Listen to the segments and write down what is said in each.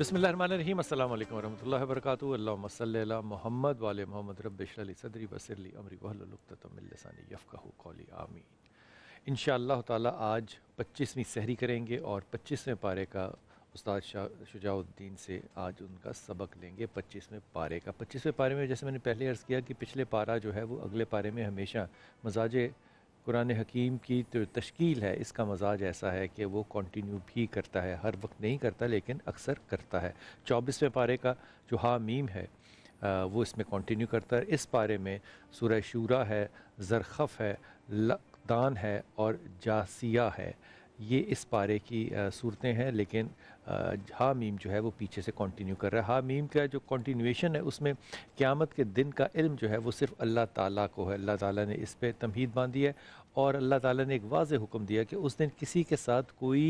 बसमिल अल्लाम वरहमल वर्क अल्लासल मोहम्मद वाल मोहम्मद रबली सदरी बसरली अमरी वहलतमिलसानी कौली आमीन इन ताला तज पच्चीसवीं सहरी करेंगे और पच्चीसवें पारे का उस्ताद शाह शुजाउद्दीन से आज उनका सबक लेंगे पच्चीसवें पारे का पच्चीसवें पारे में जैसे मैंने पहले अर्ज़ किया कि पिछले पारा जो है वो अगले पारे में हमेशा मजाज कुरान हकीम की तो तश्कील है इसका मजाज ऐसा है कि वो कंटिन्यू भी करता है हर वक्त नहीं करता लेकिन अक्सर करता है चौबीसवें पारे का जो हामीम है आ, वो इसमें कंटिन्यू करता है इस पारे में सूर्य शूरा है ज़रखफ़ है लकदान है और जासिया है ये इस पारे की सूरतें हैं लेकिन हा मीम जो है वो पीछे से कंटिन्यू कर रहा है हा मीम का जो कंटिन्यूएशन है उसमें क़्यामत के दिन का इल्म जो है वो सिर्फ अल्लाह ताला को है अल्लाह ताला ने इस पर तमहीद बांधी है और अल्लाह ताला ने एक वाज हुक्म दिया कि उस दिन किसी के साथ कोई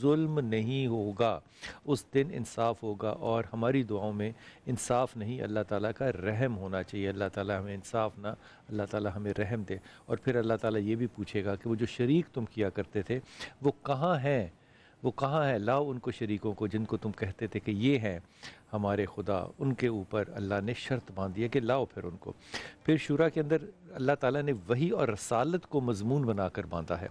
जुल्म नहीं होगा उस दिन इंसाफ होगा और हमारी दुआओं में इंसाफ नहीं अल्लाह ताला का रहम होना चाहिए अल्लाह ताला हमें इंसाफ ना अल्लाह ताला हमें रहम दे और फिर अल्लाह ताला ये भी पूछेगा कि वो जो शरीक तुम किया करते थे वो कहाँ हैं वो कहाँ है लाओ उनको शरीकों को जिनको तुम कहते थे कि ये हैं हमारे खुदा उनके ऊपर अल्लाह ने शर्त बांध दिया कि लाओ फिर उनको फिर शुरा के अंदर अल्लाह ताला ने वही और रसालत को मजमून बनाकर बांधा है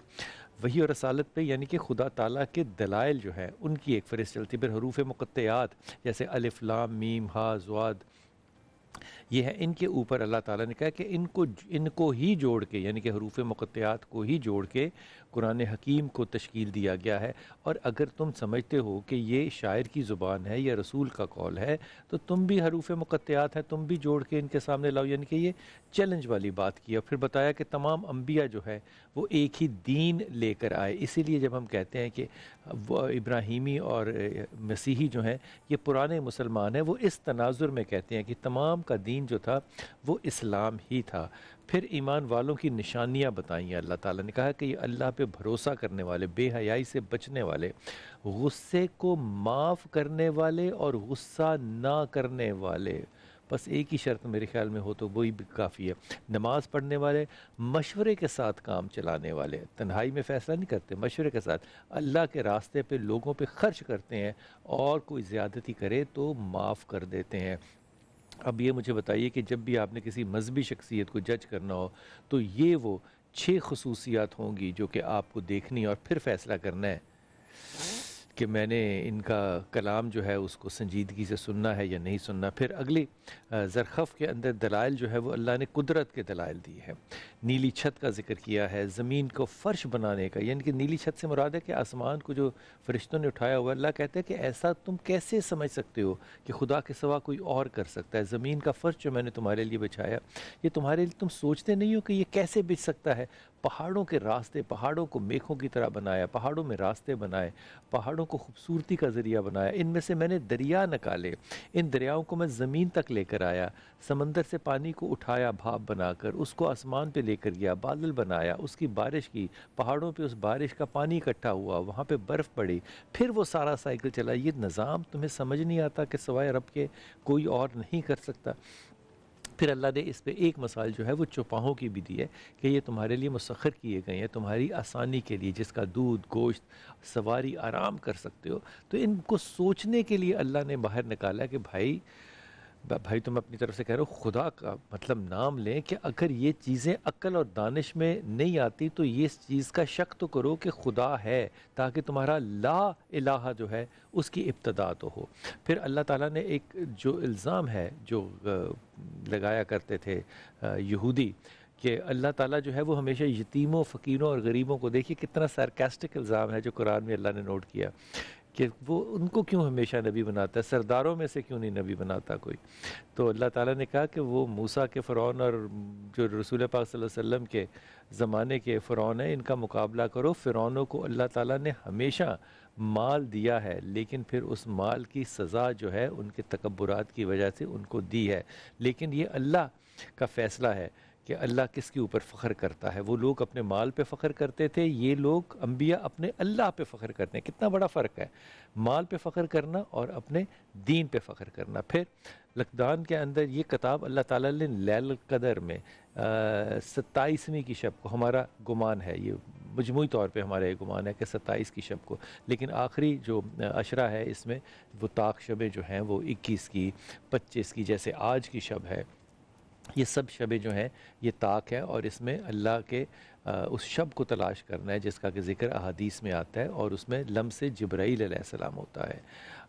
वही और रसालत पे यानी कि खुदा ताला के दलाइल जो है उनकी एक फहरिस्त चलती फिर हरूफ मुक़त्यात जैसे अलिफ़ लाम मीम हा जवाद ये है इनके ऊपर अल्लाह ताला ने कहा कि इनको इनको ही जोड़ के यानी कि हरूफ मुकत्यात को ही जोड़ के कुरान हकीम को तश्कील दिया गया है और अगर तुम समझते हो कि ये शायर की ज़ुबान है या रसूल का कौल है तो तुम भी हरूफ मुकत्यात हैं तुम भी जोड़ के इनके सामने लाओ यानी कि ये चैलेंज वाली बात की और फिर बताया कि तमाम अम्बिया जो है वो एक ही दीन लेकर आए इसीलिए जब हम कहते हैं कि इब्राहिमी और मसीही जो हैं ये पुराने मुसलमान हैं वो इस तनाजुर में कहते हैं कि तमाम का दीन जो था वो इस्लाम ही था फिर ईमान वालों की निशानियाँ बताई हैं अल्लाह ताला ने कहा कि ये अल्लाह पे भरोसा करने वाले बेहयाई से बचने वाले गुस्से को माफ़ करने वाले और गुस्सा ना करने वाले बस एक ही शर्त मेरे ख्याल में हो तो वही भी काफ़ी है नमाज़ पढ़ने वाले मशवरे के साथ काम चलाने वाले तन्हाई में फ़ैसला नहीं करते मशवरे के साथ अल्लाह के रास्ते पे लोगों पे खर्च करते हैं और कोई ज़्यादती करे तो माफ़ कर देते हैं अब ये मुझे बताइए कि जब भी आपने किसी मजहबी शख्सियत को जज करना हो तो ये वो छः खसूसियात होंगी जो कि आपको देखनी और फिर फैसला करना है कि मैंने इनका कलाम जो है उसको संजीदगी से सुनना है या नहीं सुनना फिर अगली ज़रखफ़ के अंदर दलाइल जो है वो अल्लाह ने कुदरत के दलाइल दी है नीली छत का जिक्र किया है ज़मीन को फ़र्श बनाने का यानी कि नीली छत से मुराद है कि आसमान को जो फरिश्तों ने उठाया हुआ अल्लाह कहते हैं कि ऐसा तुम कैसे समझ सकते हो कि खुदा के सवा कोई और कर सकता है ज़मीन का फ़र्श जो मैंने तुम्हारे लिए बिछाया ये तुम्हारे लिए तुम सोचते नहीं हो कि ये कैसे बिछ सकता है पहाड़ों के रास्ते पहाड़ों को मेखों की तरह बनाया पहाड़ों में रास्ते बनाए पहाड़ों को खूबसूरती का ज़रिया बनाया इनमें से मैंने दरिया निकाले इन दरियाओं को मैं ज़मीन तक लेकर आया समंदर से पानी को उठाया भाप बनाकर उसको आसमान पे लेकर गया बादल बनाया उसकी बारिश की पहाड़ों पे उस बारिश का पानी इकट्ठा हुआ वहाँ पे बर्फ़ पड़ी फिर वो सारा साइकिल चला ये निज़ाम तुम्हें समझ नहीं आता कि सवाए रब के कोई और नहीं कर सकता फिर अल्लाह ने इस पर एक मसाल जो है वो चुपाहों की भी दी है कि ये तुम्हारे लिए मुसखर किए गए हैं तुम्हारी आसानी के लिए जिसका दूध गोश्त सवारी आराम कर सकते हो तो इनको सोचने के लिए अल्लाह ने बाहर निकाला कि भाई भाई तुम अपनी तरफ से कह रहे हो खुदा का मतलब नाम लें कि अगर ये चीज़ें अक्ल और दानिश में नहीं आती तो ये इस चीज़ का शक तो करो कि खुदा है ताकि तुम्हारा ला इलाहा जो है उसकी इब्तदा तो हो फिर अल्लाह ताला ने एक जो इल्ज़ाम है जो लगाया करते थे यहूदी कि अल्लाह ताला जो है वो हमेशा यतीमों फ़कीरों और गरीबों को देखिए कितना सरकेस्टिक इल्ज़ाम है जो कुरान में अल्लाह ने नोट किया कि वो उनको क्यों हमेशा नबी बनाता है सरदारों में से क्यों नहीं नबी बनाता कोई तो अल्लाह ताला ने कहा कि वो मूसा के फ़रौन और जो रसूल पाक वसल्लम के ज़माने के फ़रौन हैं इनका मुकाबला करो फ़िरौनों को अल्लाह ताला ने हमेशा माल दिया है लेकिन फिर उस माल की सज़ा जो है उनके तकबरात की वजह से उनको दी है लेकिन ये अल्लाह का फ़ैसला है कि अल्लाह किसके ऊपर फ़ख्र करता है वो लोग अपने माल पे फ़ख्र करते थे ये लोग अम्बिया अपने अल्लाह पे फ़ख्र करते हैं कितना बड़ा फ़र्क है माल पे फ़ख्र करना और अपने दीन पे फ़ख्र करना फिर लकदान के अंदर ये किताब अल्लाह ताला ने लैल कदर में सत्ताईसवीं की शब को हमारा गुमान है ये मजमू तौर पे हमारा ये गुमान है कि सत्ताईस की शब को लेकिन आखिरी जो अशरा है इसमें वो ताक शबें जो हैं वो इक्कीस की पच्चीस की जैसे आज की शब है ये सब शबे जो हैं ये ताक है और इसमें अल्लाह के उस शब को तलाश करना है जिसका कि जिक्र अहदीस में आता है और उसमें लम से जब्राईसम होता है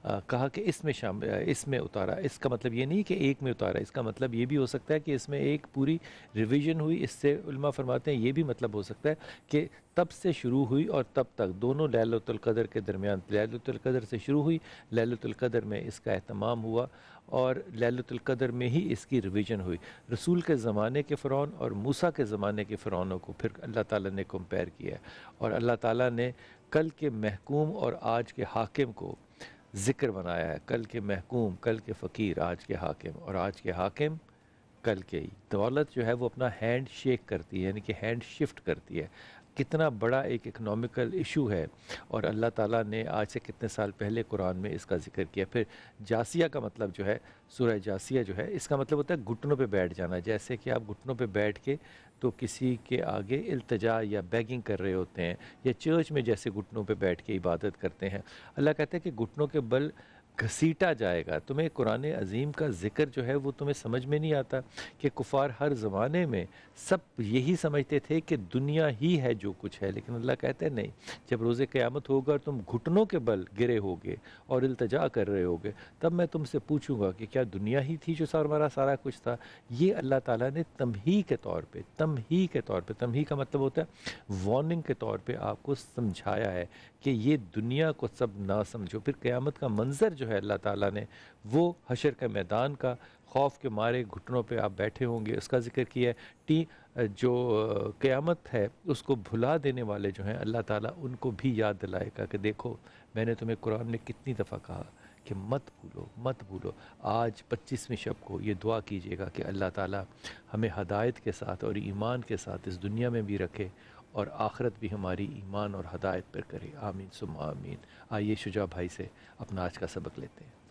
आ, कहा कि इसमें शाम इसमें उतारा इसका मतलब ये नहीं कि एक में उतारा इसका मतलब ये भी हो सकता है कि इसमें एक पूरी रिवीजन हुई इससे उल्मा फरमाते हैं ये भी मतलब हो सकता है कि तब से शुरू हुई और तब तक दोनों लैलतुल्क़दर के दरमियान लैलतुल्क़दर से शुरू हुई लैलतुल्क़दर में इसका अहतमाम हुआ और कदर में ही इसकी रिवीजन हुई रसूल के ज़माने के फ़रौन और मूसा के ज़माने के फ़रौनों को फिर अल्लाह ताला ने कंपेयर किया और अल्लाह ताला ने कल के महकूम और आज के हाकिम को ज़िक्र बनाया है कल के महकूम कल के फ़कीर आज के हाकिम और आज के हाकिम कल के ही दौलत जो है वो अपना हैंड शेक करती है यानी कि हैंड शिफ्ट करती है कितना बड़ा एक इकनॉमिकल इशू है और अल्लाह ताला ने आज से कितने साल पहले कुरान में इसका जिक्र किया फिर जासिया का मतलब जो है सूर्य जासिया जो है इसका मतलब होता है घुटनों पे बैठ जाना जैसे कि आप घुटनों पे बैठ के तो किसी के आगे अल्तजा या बैगिंग कर रहे होते हैं या चर्च में जैसे घुटनों पर बैठ के इबादत करते हैं अल्लाह कहते हैं कि घुटनों के बल घसीटा जाएगा तुम्हें कुरान अजीम का जिक्र जो है वो तुम्हें समझ में नहीं आता कि कुफार हर ज़माने में सब यही समझते थे कि दुनिया ही है जो कुछ है लेकिन अल्लाह कहते हैं नहीं जब रोज़ क़्यामत होगा और तुम घुटनों के बल गिरे होगे और अल्तजा कर रहे होगे तब मैं तुमसे पूछूंगा कि क्या दुनिया ही थी जो सारा सारा कुछ था ये अल्लाह ताला ने तमही के तौर पर तमही के तौर पर तमही का मतलब होता है वार्निंग के तौर पर आपको समझाया है कि ये दुनिया को सब ना समझो फिर क़्यामत का मंजर जो जो है अल्लाह ताला ने वो हशर के मैदान का खौफ के मारे घुटनों पे आप बैठे होंगे उसका जिक्र किया है टी जो क़यामत है उसको भुला देने वाले जो हैं अल्लाह ताला उनको भी याद दिलाएगा कि देखो मैंने तुम्हें कुरान में कितनी दफ़ा कहा कि मत भूलो मत भूलो आज पच्चीसवीं शब को ये दुआ कीजिएगा कि अल्लाह ताला हमें हदायत के साथ और ईमान के साथ इस दुनिया में भी रखे और आखरत भी हमारी ईमान और हदायत पर करे आमीन सुम आमीन आइए शुजा भाई से अपना आज का सबक लेते हैं